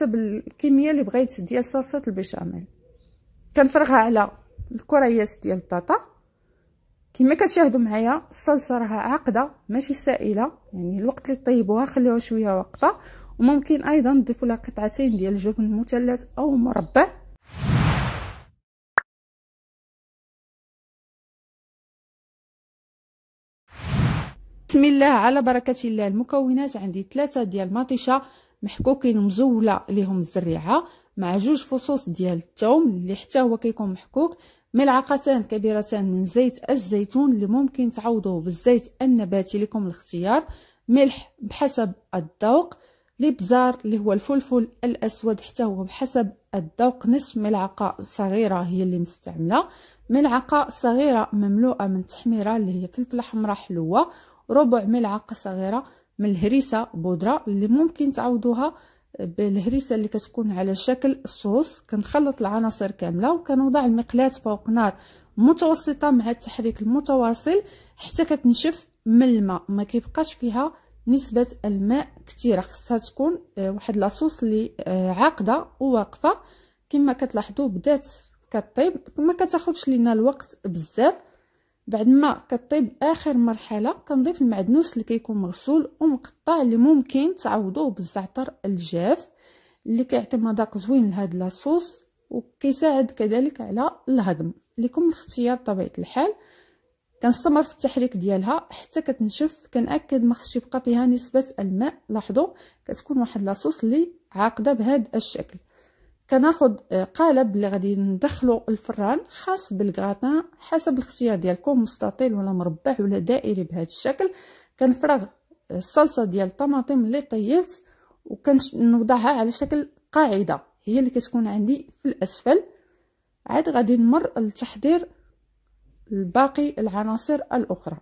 حسب الكميه اللي بغيت ديال صلصه البشاميل كنفرغها على الكريات ديال البطاطا كما كتشاهدوا معايا الصلصه راها عاقده ماشي سائله يعني الوقت اللي طيبوها خليوها شويه واقفه وممكن ايضا نضيفوا لها قطعتين ديال الجبن المثلث او مربع بسم الله على بركه الله المكونات عندي ثلاثه ديال مطيشه محكوكين مزوله ليهم الزريعه مع جوج فصوص ديال الثوم اللي حتى هو كيكون محكوك ملعقتان كبيرتان من زيت الزيتون اللي ممكن تعوضوه بالزيت النباتي لكم الاختيار ملح بحسب الذوق لبزار اللي هو الفلفل الاسود حتى هو بحسب الذوق نصف ملعقه صغيره هي اللي مستعمله ملعقه صغيره مملوءه من التحميره اللي هي فلفله حمراء حلوه ربع ملعقه صغيره من الهريسه بودره اللي ممكن تعوضوها بالهريسه اللي كتكون على شكل صوص كنخلط العناصر كامله وكنوضع المقلاه فوق نار متوسطه مع التحريك المتواصل حتى كتنشف من الماء ما كيبقاش فيها نسبه الماء كثيره خصها تكون آه، واحد لاصوص اللي آه، عاقده وواقفه كما كتلاحظوا بدات كطيب ما كتاخذش لينا الوقت بزاف بعد ما كطيب اخر مرحله كنضيف المعدنوس اللي كيكون مغسول ومقطع اللي ممكن تعوضوه بالزعتر الجاف اللي كيعطي مذاق زوين لهاد لاصوص وكيساعد كذلك على الهضم لكم الاختيار بطبيعه الحال كنستمر في التحريك ديالها حتى كتنشف كنأكد ما خصش يبقى فيها نسبه الماء لاحظوا كتكون واحد لاصوص اللي عاقده بهذا الشكل كناخد آه، قالب اللي غادي ندخلو الفران خاص بالغراتان حسب الاختيار ديالكم مستطيل ولا مربع ولا دائري بهذا الشكل كنفرغ آه، الصلصه ديال الطماطم اللي طيبت وكنوضعها على شكل قاعده هي اللي كتكون عندي في الاسفل عاد غادي نمر لتحضير الباقي العناصر الاخرى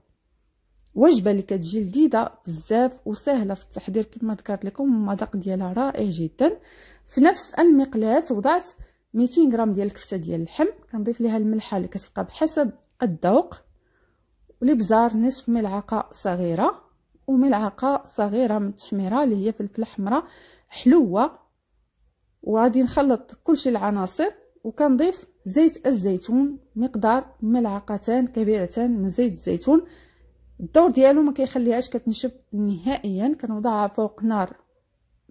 وجبه اللي كتجي لذيذه بزاف وسهله في التحضير كما ذكرت لكم المذاق ديالها رائع جدا في نفس المقلاة وضعت 200 غرام ديال الكفته ديال اللحم كنضيف ليها الملحه اللي كتبقى بحسب الذوق والابزار نصف ملعقه صغيره وملعقه صغيره من التحميره اللي هي فلفل حمراء حلوه وغادي نخلط كلشي العناصر وكنضيف زيت الزيتون مقدار ملعقتان كبيرتان من زيت الزيتون الدور ديالو ما كيخليهاش كتنشف نهائيا كنوضعها فوق نار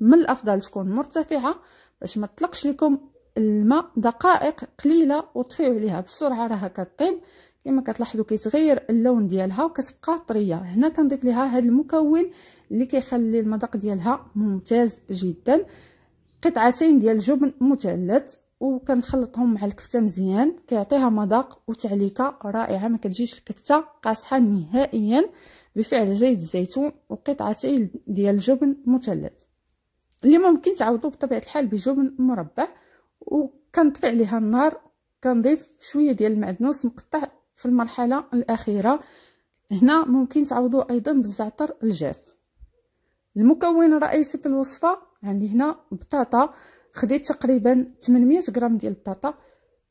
من الافضل تكون مرتفعه باش ما تطلقش لكم الماء دقائق قليله وطفيو عليها بسرعه راها كطيب كما كتلاحظوا كيتغير اللون ديالها وكتبقى طريه هنا كنضيف لها هذا المكون اللي كيخلي المذاق ديالها ممتاز جدا قطعتين ديال الجبن مثلث وكنخلطهم مع الكفته مزيان كيعطيها مذاق وتعليكه رائعه ما كتجيش الكفته قاصحه نهائيا بفعل زيت الزيتون وقطعتين ديال الجبن مثلث اللي ممكن تعوضوا بطبيعه الحال بجبن مربع وكنطفي عليها النار كنضيف شويه ديال المعدنوس مقطع في المرحله الاخيره هنا ممكن تعوضوا ايضا بالزعتر الجاف المكون الرئيسي في الوصفه عندي هنا بطاطا خديت تقريبا 800 غرام ديال البطاطا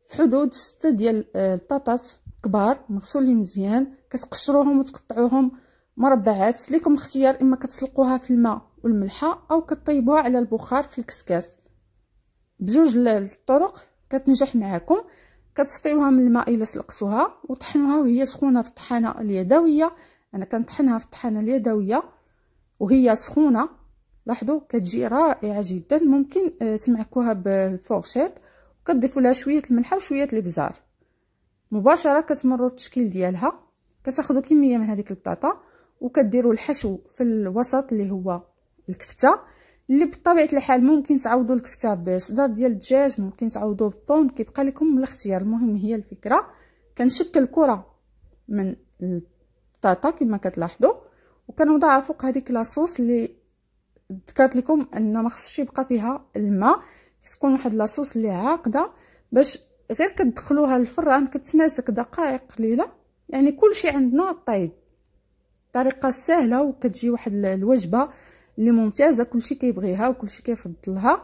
في حدود 6 ديال آه، البطاطات كبار مغسولين مزيان كتقشروهم وتقطعوهم مربعات ليكم اختيار اما كتسلقوها في الماء والملحه او كطيبوها على البخار في الكسكاس بجوج الطرق كتنجح معاكم كتصفيوها من الماء الا سلقتوها وطحنوها وهي سخونه في الطحانه اليدويه انا كنطحنها في الطحانه اليدويه وهي سخونه لاحظوا كتجي رائعه جدا ممكن آه، تمعكوها بالفورشيط وكتضيفوا لها شويه الملحه وشويه الابزار مباشره كتمروا التشكيل ديالها كتاخذوا كميه من هذيك البطاطا وكديروا الحشو في الوسط اللي هو الكفته اللي بطبيعه الحال ممكن تعوضوا الكفته بصدر ديال الدجاج ممكن تعوضوه بالطون كيبقى لكم الاختيار المهم هي الفكره كنشكل كره من البطاطا كما كتلاحظوا وكنوضعها فوق هذيك لاصوص اللي ذكرت لكم ان ما خصوش يبقى فيها الماء تكون واحد لاصوص اللي عاقده باش غير كتدخلوها للفران كتماسك دقائق قليله يعني كلشي عندنا طايب طريقه سهله وكتجي واحد الوجبه اللي ممتازه كلشي كيبغيها وكلشي كيفضلها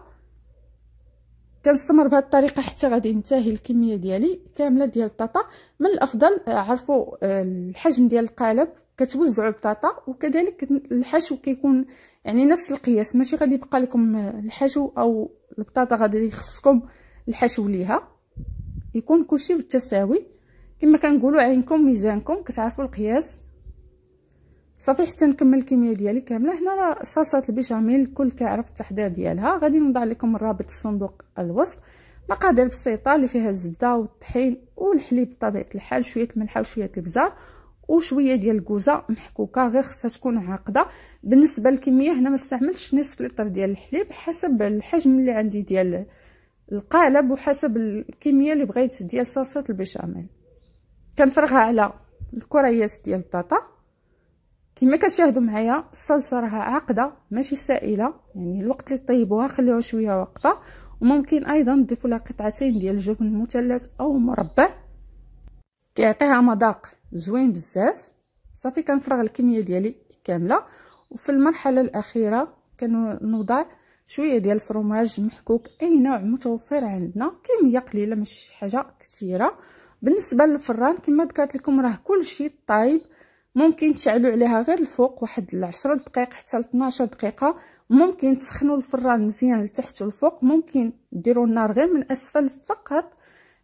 كنستمر بهذه الطريقه حتى غادي ينتهي الكميه ديالي كامله ديال البطاطا من الافضل آه، عرفوا آه، الحجم ديال القالب كتوزعوا البطاطا وكذلك الحشو كيكون يعني نفس القياس ماشي غادي يبقى لكم آه، الحشو او البطاطا غادي يخصكم الحشو ليها يكون كلشي بالتساوي كما كنقولوا عينكم ميزانكم كتعرفوا القياس صافي حتى نكمل الكميه ديالي كامله هنا راه صلصه البيشاميل الكل كيعرف التحضير ديالها غادي نوضع لكم الرابط في صندوق الوصف مقادير بسيطه اللي فيها الزبده والطحين والحليب بطبيعه الحال شويه الملحه وشويه البزار وشويه ديال الكوزه محكوكه غير خصها تكون عاقده بالنسبه للكميه هنا ما استعملتش نصف لتر ديال الحليب حسب الحجم اللي عندي ديال القالب وحسب الكميه اللي بغيت ديال صلصه البيشاميل كنفرغها على الكريات ديال البطاطا كما كتشاهدوا معايا الصلصه راها عاقده ماشي سائله يعني الوقت اللي طيبوها خليوها شويه واقفه وممكن ايضا تضيفوا لها قطعتين ديال الجبن المثلث او مربع كيعطيها مذاق زوين بزاف صافي كنفرغ الكميه ديالي كامله وفي المرحله الاخيره كنوضع شويه ديال الفرماج محكوك اي نوع متوفر عندنا كميه قليله ماشي شي حاجه كثيره بالنسبه للفران كما ذكرت لكم راه كلشي طايب ممكن تشعلوا عليها غير الفوق واحد العشرة دقائق حتى 12 دقيقه ممكن تسخنوا الفران مزيان لتحت والفوق ممكن ديروا النار غير من اسفل فقط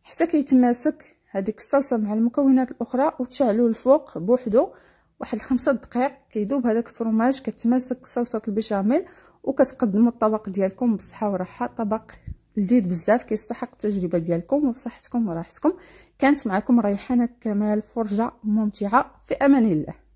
حتى كيتماسك هذيك الصلصه مع المكونات الاخرى وتشعلوا الفوق بوحدو واحد خمسة دقائق كيدوب هذاك الفرماج كتماسك صلصه البشاميل وكتقدموا الطبق ديالكم بالصحه والراحه طبق لذيذ بزاف كيستحق التجربه ديالكم وبصحتكم وراحتكم كانت معكم ريحانه كمال فرجه ممتعه في امان الله